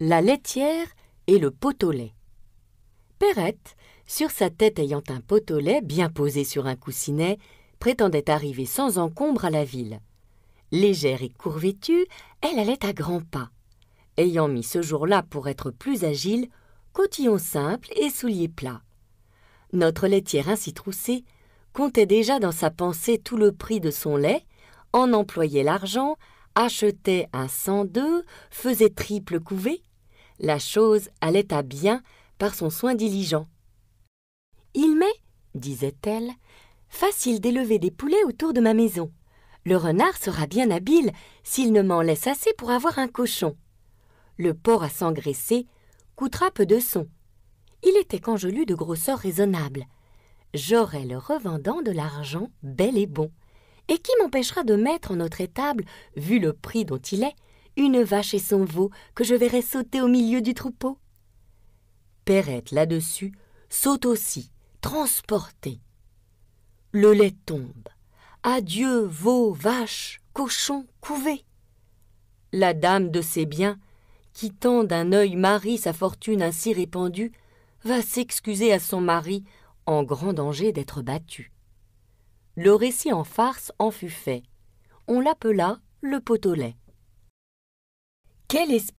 La laitière et le pot au lait. Perrette, sur sa tête ayant un pot au lait bien posé sur un coussinet, prétendait arriver sans encombre à la ville. Légère et courvêtue, elle allait à grands pas. Ayant mis ce jour-là pour être plus agile, cotillon simple et souliers plats. Notre laitière ainsi troussée comptait déjà dans sa pensée tout le prix de son lait, en employait l'argent, achetait un cent-deux, faisait triple couvée, la chose allait à bien par son soin diligent. Il m'est, disait-elle, facile d'élever des poulets autour de ma maison. Le renard sera bien habile s'il ne m'en laisse assez pour avoir un cochon. Le porc à s'engraisser coûtera peu de son. Il était quand je lus de grosseur raisonnable. J'aurai le revendant de l'argent bel et bon. Et qui m'empêchera de mettre en notre étable, vu le prix dont il est, une vache et son veau que je verrai sauter au milieu du troupeau. Perrette, là-dessus, saute aussi, transportée. Le lait tombe. Adieu, veau, vache, cochon, couvé. La dame de ses biens, quittant d'un œil mari sa fortune ainsi répandue, va s'excuser à son mari, en grand danger d'être battu. Le récit en farce en fut fait. On l'appela le pot au lait quel esprit